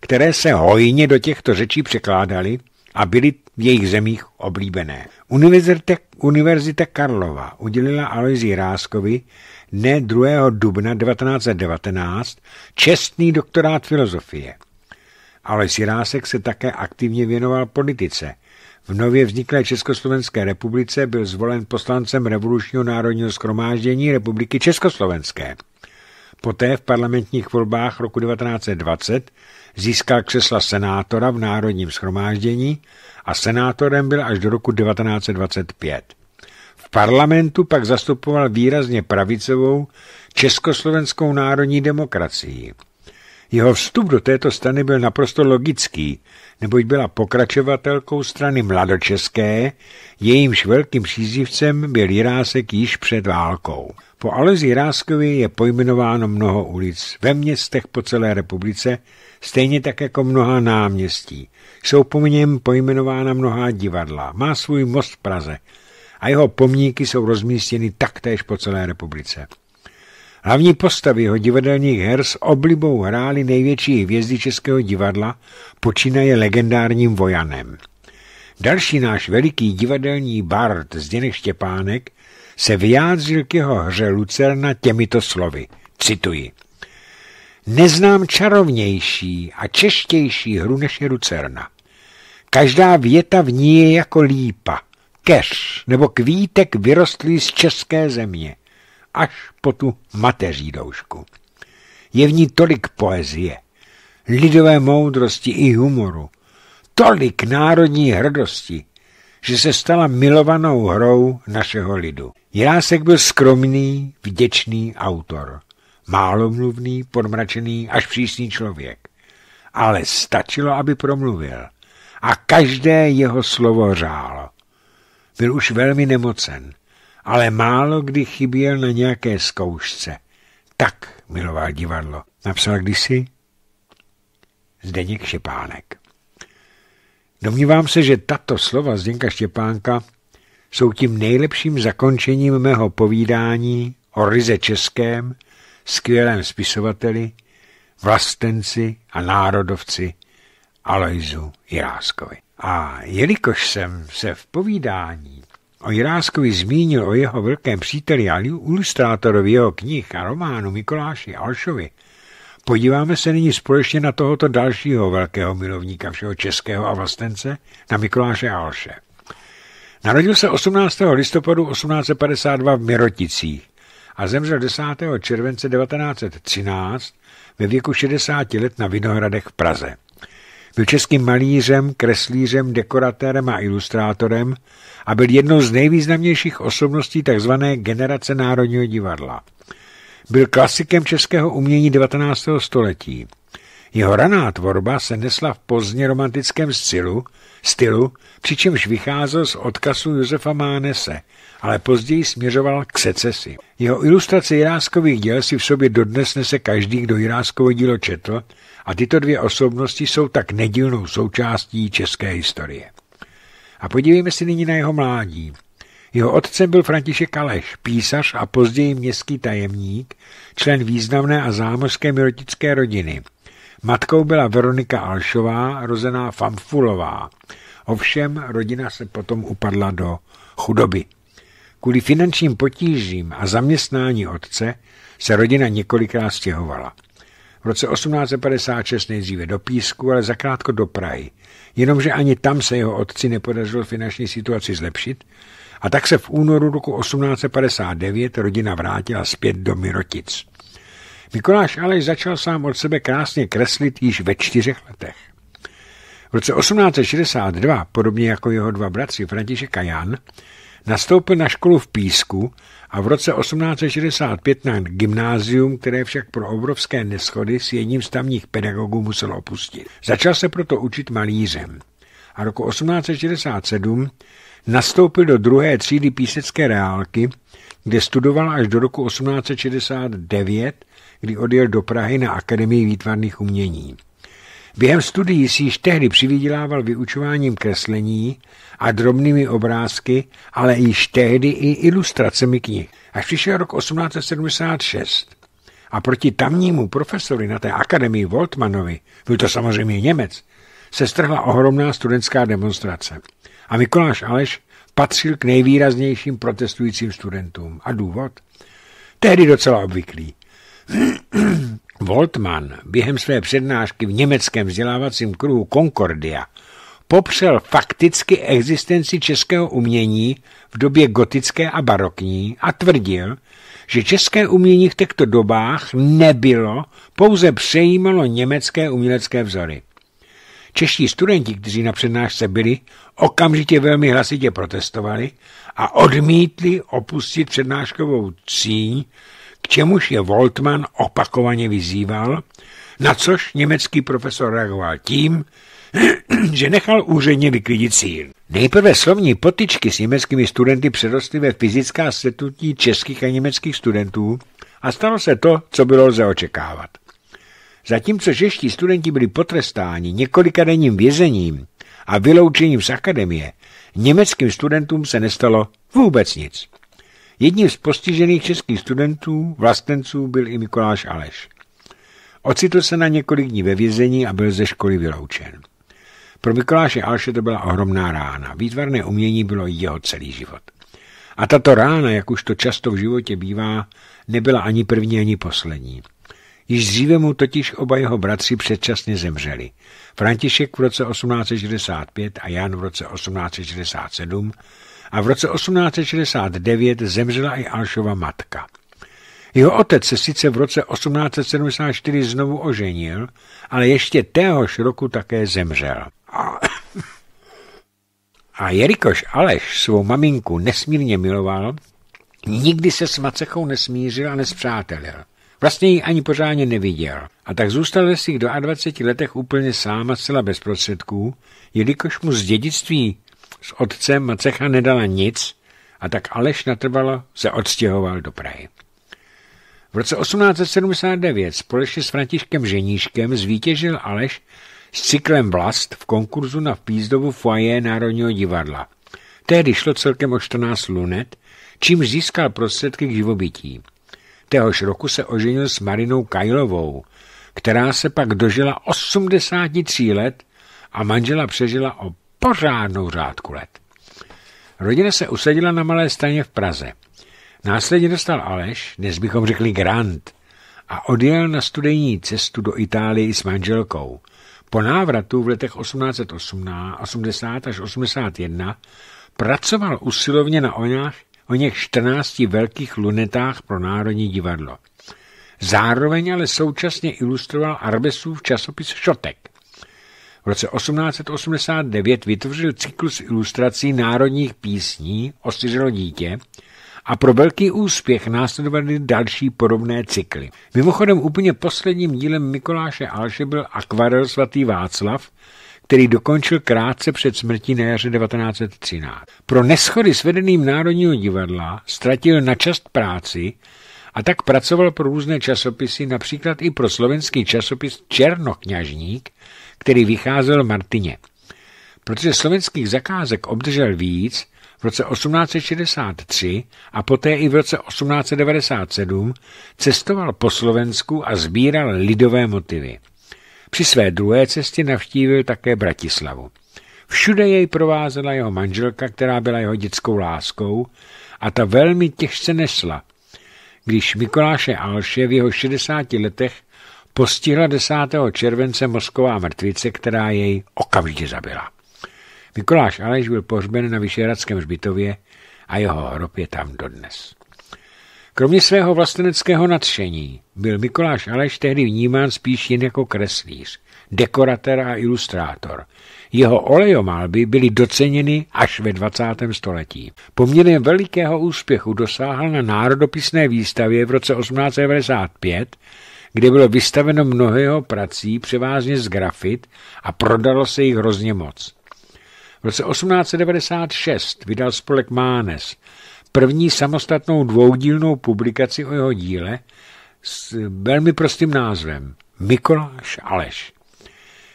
které se hojně do těchto řečí překládaly a byly v jejich zemích oblíbené. Univerzita, Univerzita Karlova udělila Alojzi Ráskovi dne 2. dubna 1919 čestný doktorát filozofie. Alojzi Rásek se také aktivně věnoval politice – v nově vzniklé Československé republice byl zvolen poslancem Revolučního národního schromáždění Republiky Československé. Poté v parlamentních volbách roku 1920 získal křesla senátora v Národním schromáždění a senátorem byl až do roku 1925. V parlamentu pak zastupoval výrazně pravicovou československou národní demokracii. Jeho vstup do této strany byl naprosto logický, neboť byla pokračovatelkou strany mladočeské, jejímž velkým přízivcem byl Jirásek již před válkou. Po Alezi Jiráskovi je pojmenováno mnoho ulic ve městech po celé republice, stejně tak jako mnoha náměstí. Jsou po něm pojmenována mnoha divadla, má svůj most v Praze a jeho pomníky jsou rozmístěny taktéž po celé republice. Hlavní postavy jeho divadelních her s oblibou hrály největší hvězdy českého divadla, počínaje legendárním Vojanem. Další náš veliký divadelní bard Zděnek Štěpánek se vyjádřil k jeho hře Lucerna těmito slovy. Cituji. Neznám čarovnější a češtější hru než je Lucerna. Každá věta v ní je jako lípa, keř nebo kvítek vyrostlý z české země až po tu mateří doušku. Je v ní tolik poezie, lidové moudrosti i humoru, tolik národní hrdosti, že se stala milovanou hrou našeho lidu. Jirásek byl skromný, vděčný autor, málomluvný, podmračený, až přísný člověk. Ale stačilo, aby promluvil a každé jeho slovo řálo. Byl už velmi nemocen ale málo kdy chyběl na nějaké zkoušce. Tak miloval divadlo, napsal kdysi Zdeněk Štěpánek. Domnívám se, že tato slova Zdenka Štěpánka jsou tím nejlepším zakončením mého povídání o ryze českém, skvělém spisovateli, vlastenci a národovci Alojzu Jiráskovi. A jelikož jsem se v povídání O Jiráskovi zmínil o jeho velkém příteli a ilustrátorovi jeho knih a románu Mikoláši Alšovi, podíváme se nyní společně na tohoto dalšího velkého milovníka všeho českého a vlastence, na Mikoláše Alše. Narodil se 18. listopadu 1852 v Miroticích a zemřel 10. července 1913 ve věku 60 let na Vinohradech v Praze. Byl českým malířem, kreslířem, dekoratérem a ilustrátorem, a byl jednou z nejvýznamnějších osobností tzv. generace Národního divadla. Byl klasikem českého umění 19. století. Jeho raná tvorba se nesla v pozdně romantickém stylu, stylu, přičemž vycházel z odkazu Josefa Mánese, ale později směřoval k secesi. Jeho ilustrace jiráskových děl si v sobě dodnes nese každý, kdo jiráskovo dílo četl a tyto dvě osobnosti jsou tak nedílnou součástí české historie. A podívejme se nyní na jeho mládí. Jeho otcem byl František Aleš, písař a později městský tajemník, člen významné a zámořské mirotické rodiny. Matkou byla Veronika Alšová, rozená Famfulová. Ovšem rodina se potom upadla do chudoby. Kvůli finančním potížím a zaměstnání otce se rodina několikrát stěhovala. V roce 1856 nejdříve do Písku, ale zakrátko do Prahy jenomže ani tam se jeho otci nepodařilo finanční situaci zlepšit a tak se v únoru roku 1859 rodina vrátila zpět do Mirotic. Mikuláš Aleš začal sám od sebe krásně kreslit již ve čtyřech letech. V roce 1862, podobně jako jeho dva bratři František a Jan, Nastoupil na školu v Písku a v roce 1865 na gymnázium, které však pro obrovské neschody s jedním z tamních pedagogů musel opustit. Začal se proto učit malířem a roku 1867 nastoupil do druhé třídy písecké reálky, kde studoval až do roku 1869, kdy odjel do Prahy na Akademii výtvarných umění. Během studií si již tehdy přivydělával vyučováním kreslení a drobnými obrázky, ale již tehdy i ilustracemi knih. Až přišel rok 1876 a proti tamnímu profesory na té akademii Voltmanovi, byl to samozřejmě Němec, se strhla ohromná studentská demonstrace. A Mikuláš Aleš patřil k nejvýraznějším protestujícím studentům. A důvod? Tehdy docela obvyklý. Voltmann během své přednášky v německém vzdělávacím kruhu Concordia popřel fakticky existenci českého umění v době gotické a barokní a tvrdil, že české umění v těchto dobách nebylo, pouze přejímalo německé umělecké vzory. Čeští studenti, kteří na přednášce byli, okamžitě velmi hlasitě protestovali a odmítli opustit přednáškovou cíň, čemuž je Voltmann opakovaně vyzýval, na což německý profesor reagoval tím, že nechal úředně vyklidit síl. Nejprve slovní potičky s německými studenty přerostly ve fyzická setutí českých a německých studentů a stalo se to, co bylo lze očekávat. Zatímco čeští studenti byli potrestáni několika denním vězením a vyloučením z akademie, německým studentům se nestalo vůbec nic. Jedním z postižených českých studentů, vlastenců, byl i Mikuláš Aleš. Ocitl se na několik dní ve vězení a byl ze školy vyloučen. Pro Mikuláše Aleše to byla ohromná rána. Výtvarné umění bylo jeho celý život. A tato rána, jak už to často v životě bývá, nebyla ani první, ani poslední. Již dříve mu totiž oba jeho bratři předčasně zemřeli. František v roce 1865 a Jan v roce 1867 a v roce 1869 zemřela i Alšova matka. Jeho otec se sice v roce 1874 znovu oženil, ale ještě téhož roku také zemřel. A, a jelikož Aleš svou maminku nesmírně miloval, nikdy se s macechou nesmířil a nespřátelil. Vlastně ji ani pořádně neviděl. A tak zůstal ve svých 22 letech úplně sám a zcela bez prostředků, jelikož mu z dědictví s otcem Macecha nedala nic a tak Aleš natrvalo se odstěhoval do Prahy. V roce 1879 společně s Františkem Ženíškem zvítězil Aleš s cyklem Vlast v konkurzu na vpízdovu foyer Národního divadla. Tehdy šlo celkem o 14 lunet, čím získal prostředky k živobytí. Téhož roku se oženil s Marinou Kajlovou, která se pak dožila 83 let a manžela přežila o pořádnou řádku let. Rodina se usadila na malé staně v Praze. Následně dostal Aleš, dnes bychom řekli grant, a odjel na studijní cestu do Itálie s manželkou. Po návratu v letech 1880 až 81 pracoval usilovně na oňách, o něch 14 velkých lunetách pro Národní divadlo. Zároveň ale současně ilustroval Arbesův časopis Šotek. V roce 1889 vytvořil cyklus ilustrací národních písní Osiřelo dítě a pro velký úspěch následovaly další podobné cykly. Mimochodem úplně posledním dílem Mikoláše Alše byl akvarel svatý Václav, který dokončil krátce před smrtí na jaře 1913. Pro neschody s vedeným Národního divadla ztratil na část práci a tak pracoval pro různé časopisy, například i pro slovenský časopis Černokňažník, který vycházel Martině. Protože slovenských zakázek obdržel víc v roce 1863 a poté i v roce 1897 cestoval po Slovensku a sbíral lidové motivy. Při své druhé cestě navštívil také Bratislavu. Všude jej provázela jeho manželka, která byla jeho dětskou láskou a ta velmi těžce nesla, když Mikoláše Alše v jeho 60 letech postihla 10. července mozková mrtvice, která jej okamžitě zabila. Mikuláš Aleš byl pohřben na Vyšehradském hřbitově a jeho hrob je tam dodnes. Kromě svého vlasteneckého nadšení byl Mikuláš Aleš tehdy vnímán spíš jen jako kreslíř, dekorátor a ilustrátor. Jeho olejomalby byly doceněny až ve 20. století. Poměrně velikého úspěchu dosáhl na národopisné výstavě v roce 1895 kde bylo vystaveno mnoho jeho prací, převážně z grafit, a prodalo se jich hrozně moc. V roce 1896 vydal spolek Mánes první samostatnou dvoudílnou publikaci o jeho díle s velmi prostým názvem Mikoláš Aleš.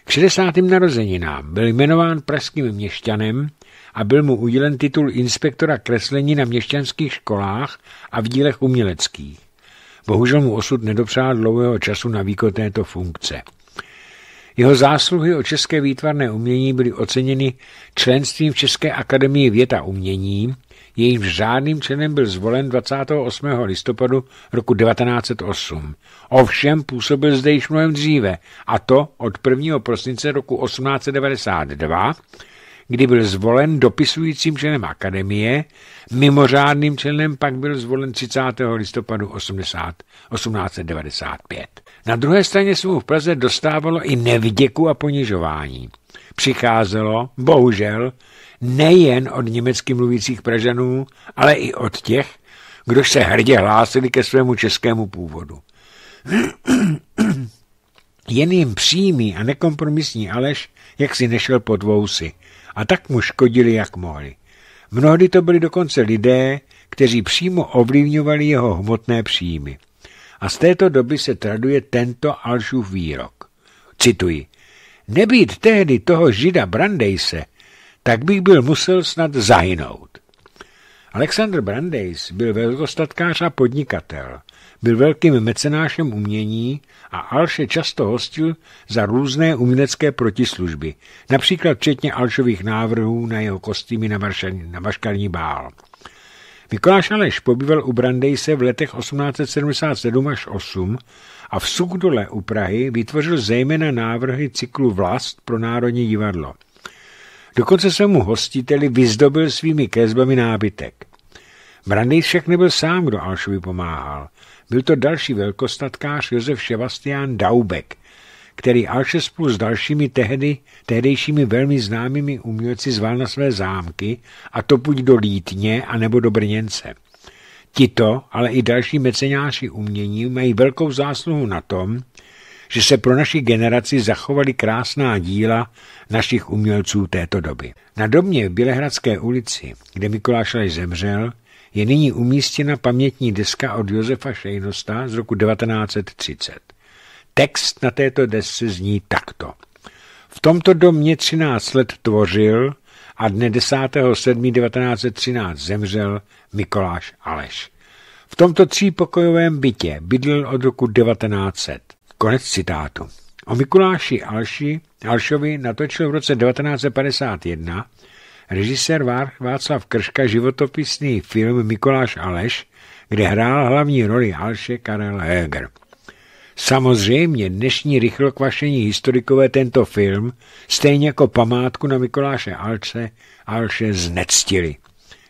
K 60. narozeninám byl jmenován pražským měšťanem a byl mu udělen titul inspektora kreslení na měšťanských školách a v dílech uměleckých. Bohužel mu osud nedopřál dlouhého času na výkon této funkce. Jeho zásluhy o české výtvarné umění byly oceněny členstvím v České akademii věd a umění, jejímž řádným členem byl zvolen 28. listopadu roku 1908. Ovšem působil zde již mnohem dříve, a to od 1. prosince roku 1892, kdy byl zvolen dopisujícím členem akademie, mimořádným členem pak byl zvolen 30. listopadu 80, 1895. Na druhé straně se mu v Praze dostávalo i nevděku a ponižování. Přicházelo, bohužel, nejen od německy mluvících Pražanů, ale i od těch, kdož se hrdě hlásili ke svému českému původu. Jen jim přímý a nekompromisní Aleš jak si nešel pod vousy a tak mu škodili, jak mohli. Mnohdy to byli dokonce lidé, kteří přímo ovlivňovali jeho hmotné příjmy. A z této doby se traduje tento Alšův výrok. Cituji. Nebýt tehdy toho žida Brandejse, tak bych byl musel snad zahynout. Alexander Brandeis byl velkostatkář a podnikatel byl velkým mecenášem umění a Alše často hostil za různé umělecké protislužby, například včetně Alšových návrhů na jeho kostýmy na, maršan, na maškarní bál. Mikuláš Aleš pobýval u Brandejse v letech 1877 až 8 a v Sukdole u Prahy vytvořil zejména návrhy cyklu Vlast pro Národní divadlo. Dokonce se mu hostiteli vyzdobil svými kresbami nábytek. Brandejs však nebyl sám, kdo Alšovi pomáhal. Byl to další velkostatkář Josef Sebastian Daubek, který Alše spolu s dalšími tehdy, tehdejšími velmi známými umělci zval na své zámky, a to buď do Lítně, anebo do Brněnce. Tito, ale i další mecenáři umění mají velkou zásluhu na tom, že se pro naši generaci zachovaly krásná díla našich umělců této doby. Na domě v Bělehradské ulici, kde Mikuláš Leš zemřel, je nyní umístěna pamětní deska od Josefa Šejnosta z roku 1930. Text na této desce zní takto. V tomto domě 13 let tvořil a dne 10.7.1913 zemřel Mikoláš Aleš. V tomto třípokojovém bytě bydlel od roku 1900. Konec citátu. O Mikuláši Alši, Alšovi natočil v roce 1951 režisér Václav Krška životopisný film Mikoláš Aleš, kde hrál hlavní roli Alše Karel Heger. Samozřejmě dnešní rychlokvašení historikové tento film, stejně jako památku na Mikoláše Alše, Alše znectili.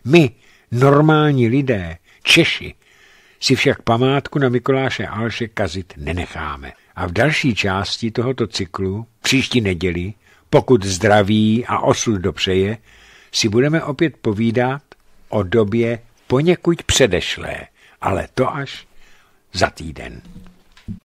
My, normální lidé, Češi, si však památku na Mikoláše Alše kazit nenecháme. A v další části tohoto cyklu, příští neděli, pokud zdraví a osud dopřeje, si budeme opět povídat o době poněkud předešlé, ale to až za týden.